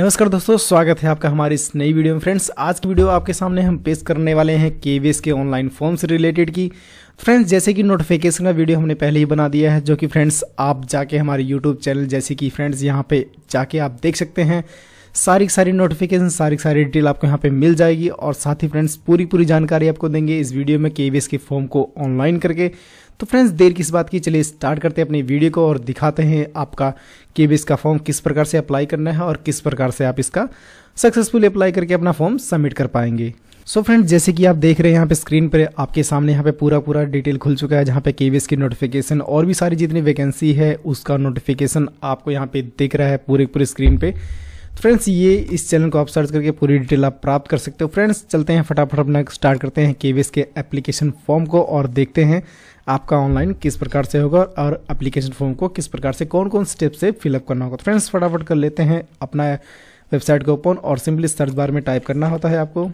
नमस्कार दोस्तों स्वागत है आपका हमारी इस नई वीडियो में फ्रेंड्स आज की वीडियो आपके सामने हम पेश करने वाले हैं के के ऑनलाइन फॉर्म से रिलेटेड की फ्रेंड्स जैसे कि नोटिफिकेशन का वीडियो हमने पहले ही बना दिया है जो कि फ्रेंड्स आप जाके हमारे यूट्यूब चैनल जैसे कि फ्रेंड्स यहाँ पे जाके आप देख सकते हैं सारी सारी नोटिफिकेशन सारी सारी डिटेल आपको यहाँ पे मिल जाएगी और साथ ही फ्रेंड्स पूरी पूरी जानकारी आपको देंगे इस वीडियो में के के फॉर्म को ऑनलाइन करके तो फ्रेंड्स देर किस बात की चलिए स्टार्ट करते हैं अपनी वीडियो को और दिखाते हैं आपका के का फॉर्म किस प्रकार से अप्लाई करना है और किस प्रकार से आप इसका सक्सेसफुल अप्लाई करके अपना फॉर्म सबमिट कर पाएंगे सो so फ्रेंड्स जैसे कि आप देख रहे हैं यहाँ पे स्क्रीन पर आपके सामने यहाँ पे पूरा पूरा डिटेल खुल चुका है जहाँ पे के की नोटिफिकेशन और भी सारी जितनी वैकेंसी है उसका नोटिफिकेशन आपको यहाँ पे दिख रहा है पूरे पूरे स्क्रीन पे तो फ्रेंड्स ये इस चैनल को आप सर्च करके पूरी डिटेल आप प्राप्त कर सकते हो फ्रेंड्स चलते हैं फटाफट अपना स्टार्ट करते हैं के के एप्लीकेशन फॉर्म को और देखते हैं आपका ऑनलाइन किस प्रकार से होगा और एप्लीकेशन फॉर्म को किस प्रकार से कौन कौन स्टेप से फिलअप करना होगा तो फ्रेंड्स फटाफट कर लेते हैं अपना वेबसाइट को ओपन और सिंपली सर्च बार में टाइप करना होता है आपको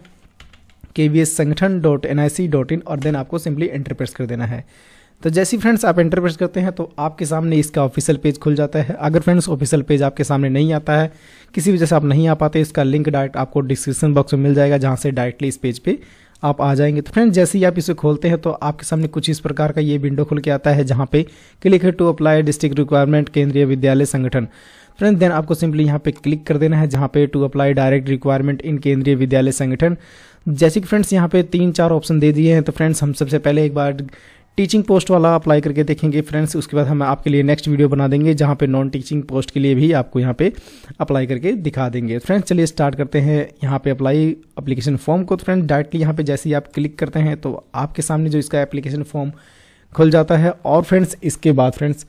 K V S Sangathan dot N I C dot in और देन आपको सिंपली एंटर प्रेस कर देना है तो जैसे फ्रेंड्स आप एंटर प्रेस करते हैं तो आपके सामने इसका ऑफिशियल पेज खुल जाता है अगर फ्रेंड्स ऑफिशियल पेज आपके सामने नहीं आता है किसी वजह से आप नहीं आ पाते इसका लिंक डायरेक्ट आपको डिस्क्रिप्शन बॉक्स में मिल जाएगा जहाँ से डायरेक्टली इस पेज पे आप आ जाएंगे तो फ्रेंड्स जैसे ही आप इसे खोलते हैं तो आपके सामने कुछ इस प्रकार का ये विंडो खुल के आता है जहाँ पे click here to apply district requirement केंद्रीय विद्यालय संगठन फ्रेंड्स देन आपको सिंपली यहाँ पे क्लिक कर देना है जहाँ पे to apply direct requirement in Kendriya Vidyalaya संगठन जैसे कि फ्रेंड्स यहाँ पे तीन चार ऑप्शन दे दिए हैं तो फ्रेंड्स हम सबसे पहले एक बार टीचिंग पोस्ट वाला अप्लाई करके देखेंगे फ्रेंड्स उसके बाद हम आपके लिए नेक्स्ट वीडियो बना देंगे जहाँ पे नॉन टीचिंग पोस्ट के लिए भी आपको यहाँ पे अप्लाई करके दिखा देंगे फ्रेंड्स चलिए स्टार्ट करते हैं यहाँ पे अप्लाई अप्लीकेशन फॉर्म को तो फ्रेंड्स डायरेक्टली यहाँ पे जैसे ही आप क्लिक करते हैं तो आपके सामने जो इसका एप्लीकेशन फॉर्म खुल जाता है और फ्रेंड्स इसके बाद फ्रेंड्स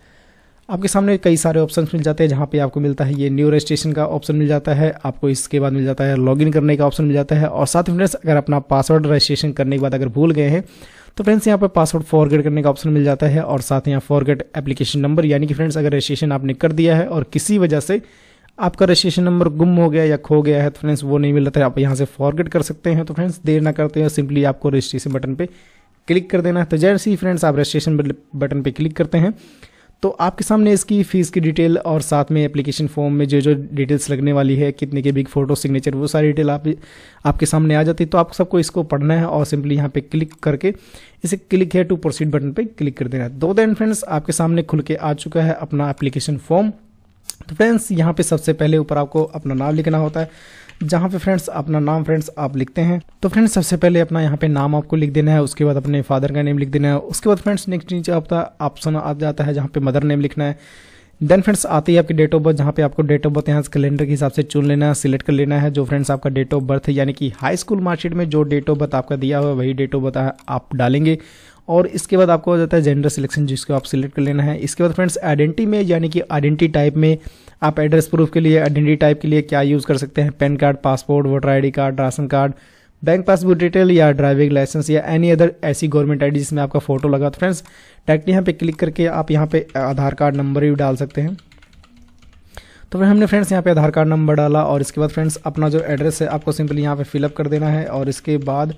आपके सामने कई सारे ऑप्शन मिल जाते हैं जहाँ पे आपको मिलता है ये न्यू रजिस्ट्रेशन का ऑप्शन मिल जाता है आपको इसके बाद मिल जाता है लॉगिन करने का ऑप्शन मिल जाता है और साथ ही फ्रेंड्स अगर अपना पासवर्ड रजिस्ट्रेशन करने के बाद अगर भूल गए हैं तो फ्रेंड्स यहाँ पर पासवर्ड फॉरगेट करने का ऑप्शन मिल जाता है और साथ ही यहाँ फॉरगेट एप्लीकेशन नंबर यानी कि फ्रेंड्स अगर रजिस्ट्रेशन आपने कर दिया है और किसी वजह से आपका रजिस्ट्रेशन नंबर गुम हो गया या खो गया है तो फ्रेंड्स वो नहीं मिल रहा था आप यहाँ से फॉरगेट कर सकते हैं तो फ्रेंड्स देर ना करते हैं सिंपली आपको रजिस्ट्रेशन बटन पर क्लिक कर देना है तो जैसे ही फ्रेंड्स आप रजिस्ट्रेशन बटन पर क्लिक करते हैं तो आपके सामने इसकी फ़ीस की डिटेल और साथ में एप्लीकेशन फॉर्म में जो जो डिटेल्स लगने वाली है कितने के बिग फोटो सिग्नेचर वो सारी डिटेल आप आपके सामने आ जाती है तो आप सबको इसको पढ़ना है और सिंपली यहाँ पे क्लिक करके इसे click here to proceed button पे क्लिक कर देना है दो दिन फ्रेंड्स आपके सामने खुल के आ चुका है अपना एप्लीकेशन फॉर्म तो फ्रेंड्स यहाँ पे सबसे पहले ऊपर आपको अपना नाम लिखना होता है जहाँ पे फ्रेंड्स अपना नाम फ्रेंड्स आप लिखते हैं तो फ्रेंड्स सबसे पहले अपना यहाँ पे नाम आपको लिख देना है उसके बाद अपने फादर का नेम लिख देना है उसके बाद फ्रेंड्स नेक्स्ट नीचे आपका ऑप्शन आ जाता है जहाँ पे मदर नेम लिखना है देन फ्रेंड्स आती है आपकी डेट ऑफ बर्थ जहाँ पे आपको डेट ऑफ बर्थ यहाँ कैलेंडर के हिसाब से चुन लेना है सिलेक्ट कर लेना है जो फ्रेंड्स आपका डेट ऑफ बर्थ यानी कि हाई स्कूल मार्कशीट में जो डेट ऑफ बर्थ आपका दिया हुआ है वही डेट ऑफ बर्थ आप डालेंगे और इसके बाद आपको हो जाता है जेंडर सिलेक्शन जिसको आप सिलेक्ट कर लेना है इसके बाद फ्रेंड्स आइडेंटिटी में यानी कि आइडेंटिटी टाइप में आप एड्रेस प्रूफ के लिए आइडेंटिटी टाइप के लिए क्या यूज़ कर सकते हैं PAN card passport voter I card ration card bank passbook detail या ड्राइविंग लाइसेंस या एनी अदर ऐसी गवर्नमेंट आई जिसमें आपका फोटो लगा तो फ्रेंड्स डायरेक्ट यहाँ पे क्लिक करके आप यहाँ पर आधार कार्ड नंबर भी डाल सकते हैं तो फिर हमने फ्रेंड्स यहाँ पे आधार कार्ड नंबर डाला और इसके बाद फ्रेंड्स अपना जो एड्रेस है आपको सिंपली यहाँ पे फिलअप कर देना है और इसके बाद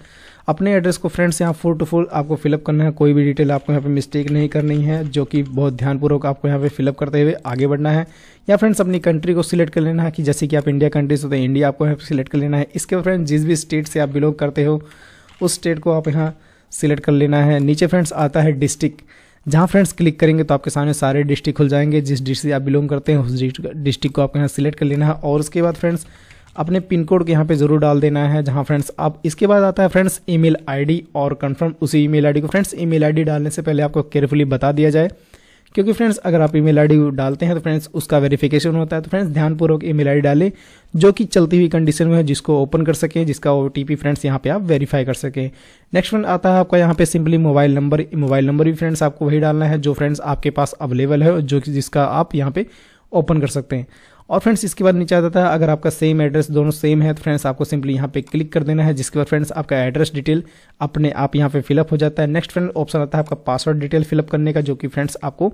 अपने एड्रेस को फ्रेंड्स यहाँ फुल टू फुल आपको फिलअप करना है कोई भी डिटेल आपको यहाँ पे मिस्टेक नहीं करनी है जो कि बहुत ध्यानपूर्वक आपको यहाँ पे फिलअप करते हुए आगे बढ़ना है या फ्रेंड्स अपनी कंट्री को सिलेक्ट कर लेना है कि जैसे कि आप इंडिया कंट्रीज होते हैं इंडिया आपको यहाँ पर सिलेक्ट कर लेना है इसके फ्रेंड्स जिस भी स्टेट से आप बिलोंग करते हो उस स्टेट को आप यहाँ सिलेक्ट कर लेना है नीचे फ्रेंड्स आता है डिस्ट्रिक्ट जहाँ फ्रेंड्स क्लिक करेंगे तो आपके सामने सारे डिस्ट्रिक्ट खुल जाएंगे जिस डिस्ट्रिक्ट से आप बिलोंग करते हैं उस डिस्ट्रिक्ट को आपको यहाँ सिलेक्ट कर लेना है और उसके बाद फ्रेंड्स अपने पिन कोड को यहाँ पे जरूर डाल देना है जहाँ फ्रेंड्स आप इसके बाद आता है फ्रेंड्स ईमेल आईडी और कंफर्म उसी ईमेल आईडी को फ्रेंड्स ईमेल आईडी डालने से पहले आपको केयरफुली बता दिया जाए क्योंकि फ्रेंड्स अगर आप ईमेल आईडी डालते हैं तो फ्रेंड्स उसका वेरिफिकेशन होता है तो फ्रेंड्स ध्यानपूर्वक ई मेल डालें जो कि चलती हुई कंडीशन में है जिसको ओपन कर सकें जिसका ओ फ्रेंड्स यहाँ पे आप वेरीफाई कर सकें नेक्स्ट फ्रेंड आता है आपका यहाँ पे simply mobile number mobile number भी फ्रेंड्स आपको वही डालना है जो फ्रेंड्स आपके पास अवेलेबल है जो जिसका आप यहाँ पर ओपन कर सकते हैं और फ्रेंड्स इसके बाद नीचे आता है अगर आपका सेम एड्रेस दोनों सेम है तो फ्रेंड्स आपको सिंपली यहाँ पे क्लिक कर देना है जिसके बाद फ्रेंड्स आपका एड्रेस डिटेल अपने आप यहाँ पे फिलअप हो जाता है नेक्स्ट फ्रेंड ऑप्शन आता है आपका पासवर्ड डिटेल फिलअप करने का जो कि फ्रेंड्स आपको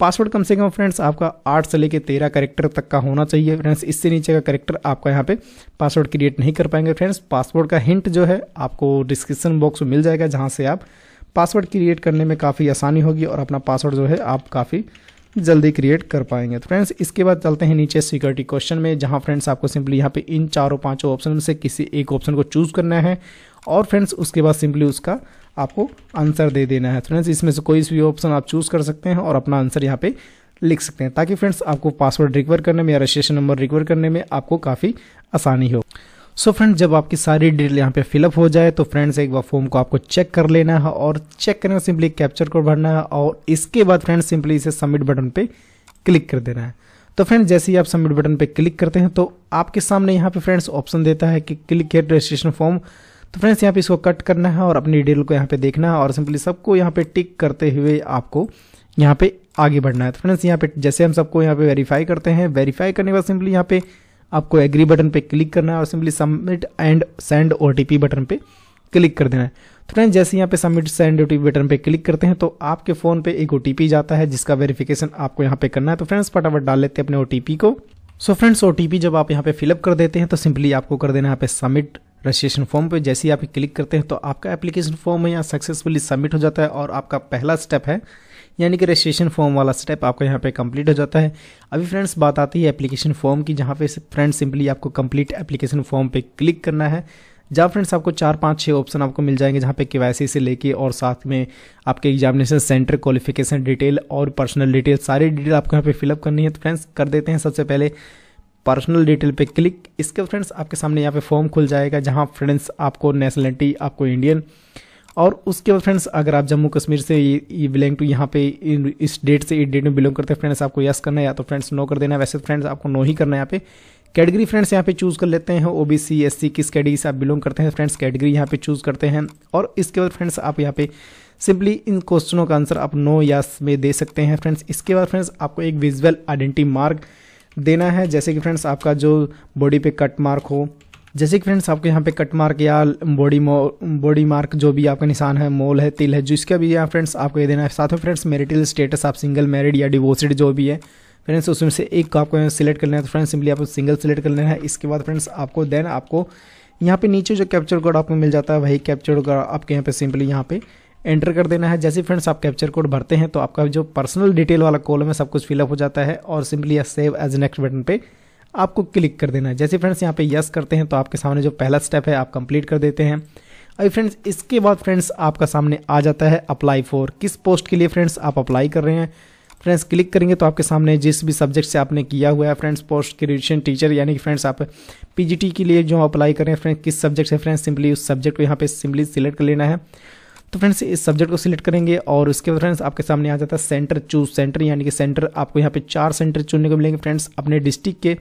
पासवर्ड कम से कम फ्रेंड्स आपका आठ से लेकर तेरह करेक्टर तक का होना चाहिए फ्रेंड्स इससे नीचे का करेक्टर आपका यहाँ पे पासवर्ड क्रिएट नहीं कर पाएंगे फ्रेंड्स पासवर्ड का हिंट जो है आपको डिस्क्रिप्शन बॉक्स में मिल जाएगा जहाँ से आप पासवर्ड क्रिएट करने में काफ़ी आसानी होगी और अपना पासवर्ड जो है आप काफ़ी जल्दी क्रिएट कर पाएंगे तो फ्रेंड्स इसके बाद चलते हैं नीचे सिक्योरिटी क्वेश्चन में जहाँ फ्रेंड्स आपको सिंपली यहाँ पे इन चारों पाँचों ऑप्शन में से किसी एक ऑप्शन को चूज़ करना है और फ्रेंड्स उसके बाद सिंपली उसका आपको आंसर दे देना है फ्रेंड्स इसमें से कोई भी ऑप्शन आप चूज़ कर सकते हैं और अपना आंसर यहाँ पे लिख सकते हैं ताकि फ्रेंड्स आपको पासवर्ड रिकवर करने में या रजिस्ट्रेशन नंबर रिकवर करने में आपको काफ़ी आसानी हो सो so फ्रेंड्स जब आपकी सारी डिटेल यहाँ पे फिलअप हो जाए तो फ्रेंड्स एक बार फॉर्म को आपको चेक कर लेना है और चेक करने सिंपली कैप्चर कोड भरना है और इसके बाद फ्रेंड्स सिंपली इसे सबमिट बटन पे क्लिक कर देना है तो फ्रेंड्स जैसे ही आप सबमिट बटन पे क्लिक करते हैं तो आपके सामने यहाँ पे फ्रेंड्स ऑप्शन देता है कि क्लिक हेट रजिस्ट्रेशन फॉर्म तो फ्रेंड्स यहाँ पे इसको कट करना है और अपनी डिटेल को यहाँ पे देखना है और सिंपली सबको यहाँ पे टिक करते हुए आपको यहाँ पे आगे बढ़ना है तो फ्रेंड्स यहाँ पे जैसे हम सबको यहाँ पे वेरीफाई करते हैं वेरीफाई करने के बाद सिंपली यहाँ पे आपको एग्री बटन पे क्लिक करना है और simply submit and send O button पे क्लिक कर देना है तो फ्रेंड जैसे यहाँ पे सबमिट सेंड ओ बटन पे क्लिक करते हैं तो आपके फ़ोन पे एक ओ जाता है जिसका वेरिफिकेशन आपको यहाँ पे करना है तो फ्रेंड्स फटाफट डाल लेते हैं अपने ओ को सो फ्रेंड्स ओ जब आप यहाँ पे फिलअप कर देते हैं तो सिंपली आपको कर देना यहाँ पे सबमिट रजिस्ट्रेशन फॉर्म पे जैसे ही आप क्लिक करते हैं तो आपका एप्लीकेशन फॉर्म यहाँ सक्सेसफुली सबमिट हो जाता है और आपका पहला स्टेप है यानी कि रजिस्ट्रेशन फॉर्म वाला स्टेप आपका यहाँ पे कंप्लीट हो जाता है अभी फ्रेंड्स बात आती है एप्लीकेशन फॉर्म की जहाँ पे फ्रेंड्स सिंपली आपको कंप्लीट एप्लीकेशन फॉर्म पे क्लिक करना है जहाँ फ्रेंड्स आपको चार पाँच छः ऑप्शन आपको मिल जाएंगे जहाँ पे के से लेके और साथ में आपके एग्जामिनेशन सेंटर क्वालिफिकेशन डिटेल और पर्सनल डिटेल सारी डिटेल आपको यहाँ पे फिलअप करनी है तो फ्रेंड्स कर देते हैं सबसे पहले पर्सनल डिटेल पे क्लिक इसके फ्रेंड्स आपके सामने यहाँ पे फॉर्म खुल जाएगा जहाँ फ्रेंड्स आपको नेशनलिटी आपको इंडियन और उसके बाद फ्रेंड्स अगर आप जम्मू कश्मीर से ये बिलोंग टू यहाँ पे इस डेट से इस डेट में बिलोंग करते हैं फ्रेंड्स आपको यस करना है या तो फ्रेंड्स नो कर देना है वैसे फ्रेंड्स आपको नो ही करना है यहाँ पे कैटेगरी फ्रेंड्स यहाँ पे चूज़ कर लेते हैं O B C S C किस कैटेगरी से आप बिलोंग करते हैं फ्रेंड्स कैटेगरी यहाँ पे चूज़ करते हैं और इसके बाद फ्रेंड्स आप यहाँ पे सिंपली इन क्वेश्चनों का आंसर आप नो यास में दे सकते हैं फ्रेंड्स इसके बाद फ्रेंड्स आपको एक विजुअल आइडेंटिटी मार्क देना है जैसे कि फ्रेंड्स आपका जो बॉडी पे कट मार्क हो जैसे कि फ्रेंड्स आपके यहाँ पे कट मार्क या बॉडी बॉडी मार्क जो भी आपका निशान है मोल है तिल है जिसका भी यहाँ फ्रेंड्स आपको ये देना है साथ में फ्रेंड्स मेरिटल स्टेटस आप सिंगल मैरिड या डिवोर्सड जो भी है फ्रेंड्स उसमें से एक को आपको सिलेक्ट कर लेना है तो फ्रेंड्स सिंपली आपको सिंगल सिलेक्ट कर लेना है इसके बाद फ्रेंड्स आपको देन आपको यहाँ पे नीचे जो कैप्चर कोड आपको मिल जाता है वही कैप्चर कोड आपके यहाँ पे सिंपली यहाँ पे एंटर कर देना है जैसे फ्रेंड्स आप कैप्चर कोड भरते हैं तो आपका जो पर्सनल डिटेल वाला कॉलम है सब कुछ फिलअप हो जाता है और सिंपली या सेव एज नेक्स्ट बटन पे आपको क्लिक कर देना है जैसे फ्रेंड्स यहाँ पे यस करते हैं तो आपके सामने जो पहला स्टेप है आप कंप्लीट कर देते हैं अभी फ्रेंड्स इसके बाद फ्रेंड्स आपका सामने आ जाता है अप्लाई फॉर किस पोस्ट के लिए फ्रेंड्स आप अप्लाई कर रहे हैं फ्रेंड्स क्लिक करेंगे तो आपके सामने जिस भी सब्जेक्ट से आपने किया हुआ है फ्रेंड्स पोस्ट ग्रेजुएशन टीचर यानी कि फ्रेंड्स आप पीजीटी के लिए जो अप्लाई कर रहे हैं फ्रेंड्स किस सब्जेक्ट से फ्रेंड्स सिंपली उस सब्जेक्ट को यहाँ पे सिंपली सिलेक्ट कर लेना है तो फ्रेंड्स इस सब्जेक्ट को सिलेक्ट करेंगे और उसके बाद फ्रेंड्स आपके सामने आ जाता है सेंटर चूज सेंटर यानी कि सेंटर आपको यहाँ पे चार सेंटर चुनने को मिलेंगे फ्रेंड्स अपने डिस्ट्रिक्ट के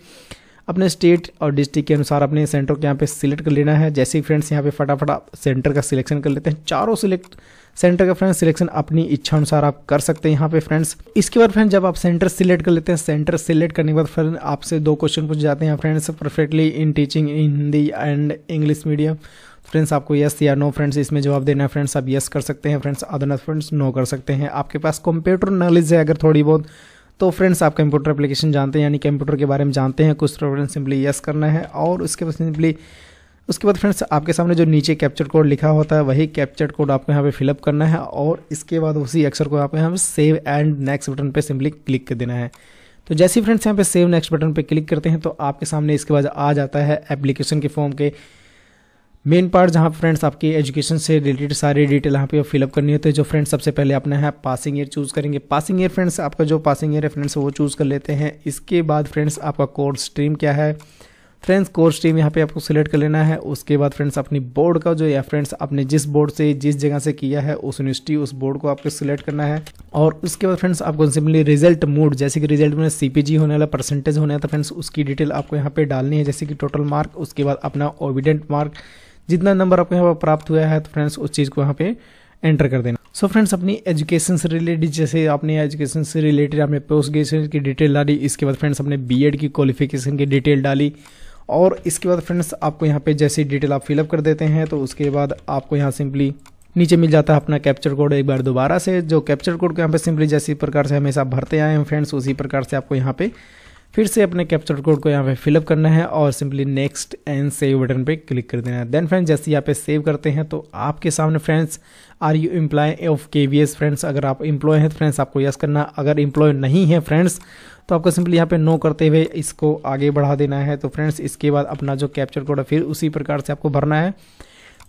अपने स्टेट और डिस्ट्रिक्ट के अनुसार अपने सेंटर को यहाँ पे सिलेक्ट कर लेना है जैसे ही फ्रेंड्स यहाँ पे फटाफट आप सेंटर का सिलेक्शन कर लेते हैं चारों सिलेक्ट सेंटर का फ्रेंड्स सिलेक्शन अपनी इच्छा अनुसार आप कर सकते हैं यहाँ पे फ्रेंड्स इसके बाद फ्रेंड्स जब आप सेंटर सिलेक्ट कर लेते हैं सेंटर सिलेक्ट करने के बाद फ्रेंड आपसे दो क्वेश्चन पूछ जाते हैं friends perfectly in teaching in Hindi and English medium friends आपको यस या नो फ्रेंड्स इसमें जवाब देना है फ्रेंड्स आप यस कर सकते हैं फ्रेंड्स अदर फ्रेंड्स नो कर सकते हैं आपके पास कंप्यूटर नॉलेज है अगर थोड़ी बहुत तो फ्रेंड्स आप कंप्यूटर एप्लीकेशन जानते हैं यानी कंप्यूटर के बारे में जानते हैं कुछ तो फ्रेंड्स सिंपली यस करना है और उसके बाद सिंपली उसके बाद फ्रेंड्स आपके सामने जो नीचे कैप्चर कोड लिखा होता है वही कैप्चर कोड आपको यहाँ पे फिलअप करना है और इसके बाद उसी अक्षर को यहाँ पे सेव एंड नेक्स्ट बटन पे सिंपली क्लिक कर देना है तो जैसे फ्रेंड्स यहाँ पे सेव नेक्स्ट बटन पे क्लिक करते हैं तो आपके सामने इसके बाद आ जाता है एप्लीकेशन के फॉर्म के मेन पार्ट जहाँ फ्रेंड्स आपकी एजुकेशन से रिलेटेड सारी डिटेल यहाँ पे फिलअप करनी होती है तो जो फ्रेंड्स सबसे पहले अपना है पासिंग ईयर चूज़ करेंगे पासिंग ईयर फ्रेंड्स आपका जो पासिंग ईयर है फ्रेंड्स वो चूज़ कर लेते हैं इसके बाद फ्रेंड्स आपका कोर्स स्ट्रीम क्या है फ्रेंड्स कोर्स स्ट्रीम यहाँ पे आपको सिलेक्ट कर लेना है उसके बाद फ्रेंड्स अपनी बोर्ड का जो या फ्रेंड्स आपने जिस बोर्ड से जिस जगह से किया है उस यूनिवर्सिटी उस बोर्ड को आपको सिलेक्ट करना है और उसके बाद फ्रेंड्स आपको सिंपली रिजल्ट मोड जैसे कि रिजल्ट में सीपीजी होने वाला परसेंटेज होने वाला फ्रेंड्स तो उसकी डिटेल आपको यहाँ पे डालनी है जैसे कि टोटल मार्क उसके बाद अपना ओविडेंट मार्क जितना नंबर आपको यहाँ पर प्राप्त हुआ है तो फ्रेंड्स उस चीज़ को यहाँ पे एंटर कर देना सो so फ्रेंड्स अपनी एजुकेशन से रिलेटेड जैसे आपने एजुकेशन से रिलेटेड आपने पोस्ट ग्रेजुएशन की डिटेल डाली इसके बाद फ्रेंड्स अपने बी की क्वालिफिकेशन की डिटेल डाली और इसके बाद फ्रेंड्स आपको यहाँ पे जैसे डिटेल आप फिलअप कर देते हैं तो उसके बाद आपको यहाँ सिंपली नीचे मिल जाता है अपना कैप्चर कोड एक बार दोबारा से जो कैप्चर कोड को यहाँ पे सिंपली जैसी प्रकार से हमेशा भरते आए हैं फ्रेंड्स उसी प्रकार से आपको यहाँ पे फिर से अपने कैप्चर कोड को यहाँ पे फिलअप करना है और simply next and save button पे क्लिक कर देना है देन फ्रेंड्स जैसे यहाँ पे सेव करते हैं तो आपके सामने friends are you employ of K V S friends अगर आप इम्प्लॉय हैं तो फ्रेंड्स आपको यस करना अगर इम्प्लॉय नहीं है फ्रेंड्स तो आपको सिंपली यहाँ पे नो करते हुए इसको आगे बढ़ा देना है तो फ्रेंड्स इसके बाद अपना जो कैप्चर कोड है फिर उसी प्रकार से आपको भरना है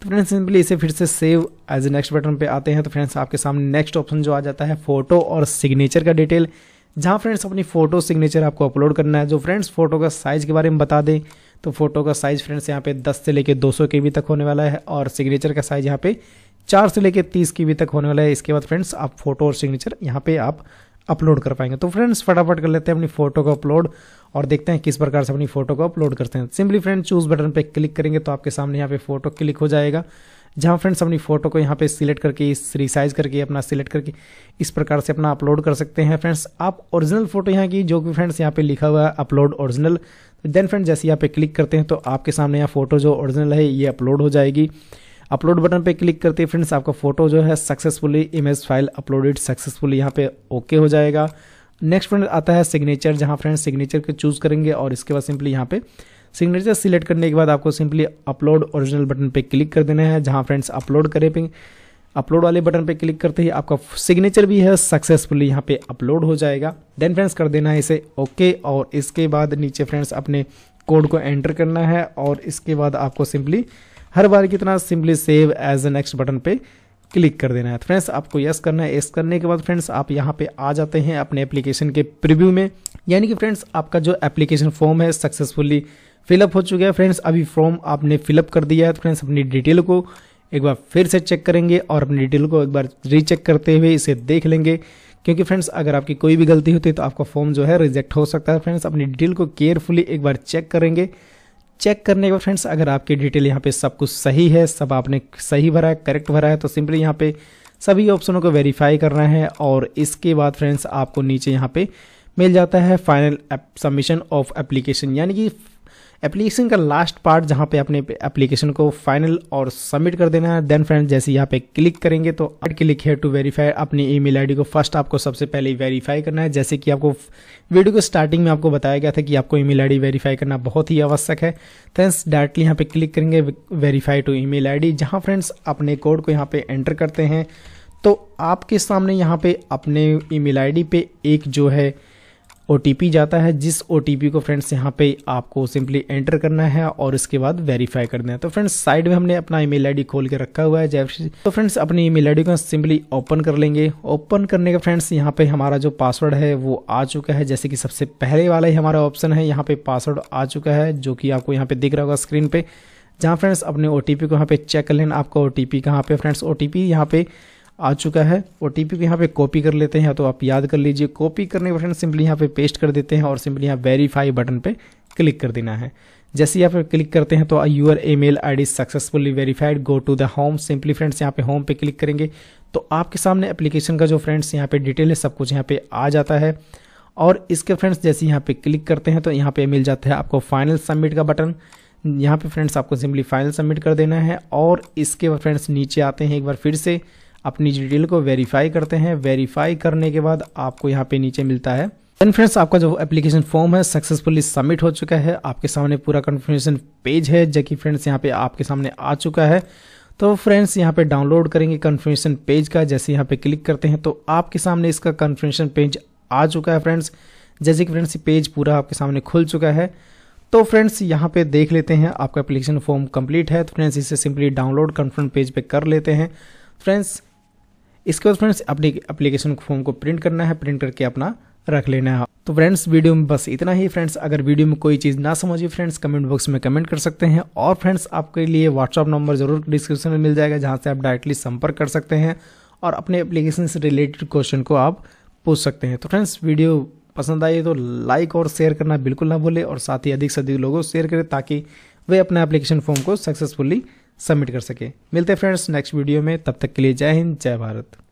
तो फ्रेंड्स सिंपली इसे फिर से save as a next button पे आते हैं तो फ्रेंड्स आपके सामने नेक्स्ट ऑप्शन जो आ जाता है फोटो और सिग्नेचर का डिटेल जहाँ फ्रेंड्स अपनी फ़ोटो सिग्नेचर आपको अपलोड करना है जो फ्रेंड्स फ़ोटो का साइज़ के बारे में बता दें तो फोटो का साइज़ फ्रेंड्स यहाँ पे 10 से लेके 200 के बी तक होने वाला है और सिग्नेचर का साइज़ यहाँ पे 4 से लेके 30 के बी तक होने वाला है इसके बाद फ्रेंड्स आप फोटो और सिग्नेचर यहाँ पे आप अपलोड कर पाएंगे तो फ्रेंड्स फटाफट कर लेते हैं अपनी फोटो को अपलोड और देखते हैं किस प्रकार से अपनी फोटो को अपलोड करते हैं सिंपली फ्रेंड चूज बटन पर क्लिक करेंगे तो आपके सामने यहाँ पे फोटो क्लिक हो जाएगा जहाँ फ्रेंड्स अपनी फ़ोटो को यहाँ पे सिलेक्ट करके इस रिसाइज करके अपना सिलेक्ट करके इस प्रकार से अपना अपलोड कर सकते हैं फ्रेंड्स आप ओरिजिनल फोटो यहाँ की जो कि फ्रेंड्स यहाँ पे लिखा हुआ है अपलोड ओरिजिनल देन फ्रेंड्स जैसे यहाँ पे क्लिक करते हैं तो आपके सामने यहाँ फोटो जो ओरिजिनल है ये अपलोड हो जाएगी अपलोड बटन पे क्लिक करते हैं फ्रेंड्स आपका फोटो जो है successfully image file uploaded successfully यहाँ पे ओके हो जाएगा नेक्स्ट फ्रेंड आता है सिग्नेचर जहाँ फ्रेंड्स सिग्नेचर को चूज़ करेंगे और इसके बाद सिंपली यहाँ पे सिग्नेचर सिलेक्ट करने के बाद आपको सिंपली अपलोड ओरिजिनल बटन पे क्लिक कर देना है जहां फ्रेंड्स अपलोड करें पे अपलोड वाले बटन पे क्लिक करते ही आपका सिग्नेचर भी है सक्सेसफुली यहाँ पे अपलोड हो जाएगा देन फ्रेंड्स कर देना है इसे ओके okay, और इसके बाद नीचे फ्रेंड्स अपने कोड को एंटर करना है और इसके बाद आपको सिंपली हर बार की तरह simply save as a next button पे क्लिक कर देना है तो फ्रेंड्स आपको यस करना है यस करने के बाद फ्रेंड्स आप यहाँ पे आ जाते हैं अपने एप्लीकेशन के प्रिव्यू में यानी कि फ्रेंड्स आपका जो एप्लीकेशन फॉर्म है सक्सेसफुली फिलअप हो चुका है फ्रेंड्स अभी फॉर्म आपने फिलअप कर दिया है तो फ्रेंड्स अपनी डिटेल को एक बार फिर से चेक करेंगे और अपनी डिटेल को एक बार रीचेक करते हुए इसे देख लेंगे क्योंकि फ्रेंड्स अगर आपकी कोई भी गलती होती है तो आपका फॉर्म जो है रिजेक्ट हो सकता है फ्रेंड्स अपनी डिटेल को केयरफुली एक बार चेक करेंगे चेक करने के बाद फ्रेंड्स अगर आपकी डिटेल यहाँ पे सब कुछ सही है सब आपने सही भरा है करेक्ट भरा है तो सिंपली यहाँ पे सभी ऑप्शनों को वेरीफाई करना है और इसके बाद फ्रेंड्स आपको नीचे यहाँ पे मिल जाता है फाइनल सबमिशन ऑफ एप्लीकेशन यानी कि एप्लीकेशन का लास्ट पार्ट जहाँ पे अपने एप्लीकेशन को फाइनल और सबमिट कर देना है देन फ्रेंड्स जैसे यहाँ पे क्लिक करेंगे तो add click here to verify अपनी ईमेल आईडी को फर्स्ट आपको सबसे पहले वेरीफाई करना है जैसे कि आपको वीडियो के स्टार्टिंग में आपको बताया गया था कि आपको ईमेल आईडी वेरीफाई करना बहुत ही आवश्यक है फ्रेंड्स डायरेक्टली यहाँ पे क्लिक करेंगे वेरीफाई टू ईमेल आईडी जहाँ फ्रेंड्स अपने कोड को यहाँ पे एंटर करते हैं तो आपके सामने यहाँ पे अपने ईमेल आईडी पे एक जो है ओ जाता है जिस ओ को फ्रेंड्स यहाँ पे आपको सिंपली एंटर करना है और उसके बाद वेरीफाई करना है तो फ्रेंड्स साइड में हमने अपना ईमेल आईडी खोल के रखा हुआ है जैसे तो फ्रेंड्स अपनी ईमेल आईडी को सिंपली ओपन कर लेंगे ओपन करने का फ्रेंड्स यहाँ पे हमारा जो पासवर्ड है वो आ चुका है जैसे कि सबसे पहले वाला ही हमारा ऑप्शन है यहाँ पे पासवर्ड आ चुका है जो कि आपको यहाँ पे दिख रहा होगा स्क्रीन पे जहाँ फ्रेंड्स अपने ओ को यहाँ पे चेक कर लेना आपका ओ टी पी कहाँ पे फ्रेंड्स ओ टी पी यहाँ पे आ चुका है ओ टी को यहाँ पे कॉपी कर लेते हैं तो आप याद कर लीजिए कॉपी करने के बटन सिंपली यहाँ पे पेस्ट कर देते हैं और सिंपली यहाँ वेरीफाई बटन पे क्लिक कर देना है जैसे यहाँ पे क्लिक करते हैं तो your email I D successfully verified go to the home simply friends यहाँ पे होम पे क्लिक करेंगे तो आपके सामने एप्लीकेशन का जो फ्रेंड्स यहाँ पे डिटेल है सब कुछ यहाँ पे आ जाता है और इसके फ्रेंड्स जैसे यहाँ पे क्लिक करते हैं तो यहाँ पे मिल जाता है आपको फाइनल सबमिट का बटन यहाँ पे फ्रेंड्स आपको सिंपली फाइनल सबमिट कर देना है और इसके फ्रेंड्स नीचे आते हैं एक बार फिर से अपनी डिटेल को वेरीफाई करते हैं वेरीफाई करने के बाद आपको यहाँ पे नीचे मिलता है देन फ्रेंड्स आपका जो एप्लीकेशन फॉर्म है सक्सेसफुली सबमिट हो चुका है आपके सामने पूरा कन्फर्मेशन पेज है जबकि फ्रेंड्स यहाँ पे आपके सामने आ चुका है तो फ्रेंड्स यहाँ पे डाउनलोड करेंगे कन्फर्मेशन पेज का जैसे यहाँ पे क्लिक करते हैं तो आपके सामने इसका कन्फर्मेशन पेज आ चुका है फ्रेंड्स जैसे कि फ्रेंड्स पेज पूरा आपके सामने खुल चुका है तो फ्रेंड्स यहाँ पे देख लेते हैं आपका एप्लीकेशन फॉर्म कंप्लीट है तो फ्रेंड्स इसे सिंपली डाउनलोड कन्फर्म पेज पे कर लेते हैं फ्रेंड्स इसके बाद फ्रेंड्स अपने एप्लीकेशन फॉर्म को प्रिंट करना है प्रिंट करके अपना रख लेना है तो फ्रेंड्स वीडियो में बस इतना ही फ्रेंड्स अगर वीडियो में कोई चीज़ ना समझिए फ्रेंड्स कमेंट बॉक्स में कमेंट कर सकते हैं और फ्रेंड्स आपके लिए व्हाट्सअप नंबर जरूर डिस्क्रिप्शन में मिल जाएगा जहाँ से आप डायरेक्टली संपर्क कर सकते हैं और अपने एप्लीकेशन से रिलेटेड क्वेश्चन को आप पूछ सकते हैं तो फ्रेंड्स वीडियो पसंद आई तो लाइक और शेयर करना बिल्कुल ना भूलें और साथ ही अधिक से अधिक लोगों को शेयर करें ताकि वे अपने एप्लीकेशन फॉर्म को सक्सेसफुली सबमिट कर सके मिलते हैं फ्रेंड्स नेक्स्ट वीडियो में तब तक के लिए जय हिंद जय भारत